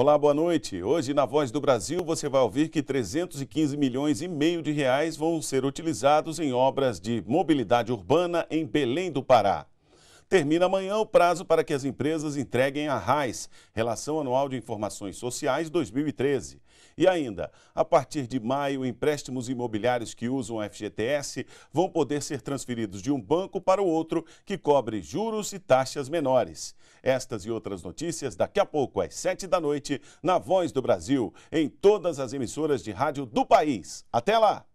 Olá, boa noite. Hoje na Voz do Brasil você vai ouvir que 315 milhões e meio de reais vão ser utilizados em obras de mobilidade urbana em Belém do Pará. Termina amanhã o prazo para que as empresas entreguem a RAIS, Relação Anual de Informações Sociais 2013. E ainda, a partir de maio, empréstimos imobiliários que usam a FGTS vão poder ser transferidos de um banco para o outro, que cobre juros e taxas menores. Estas e outras notícias daqui a pouco, às 7 da noite, na Voz do Brasil, em todas as emissoras de rádio do país. Até lá!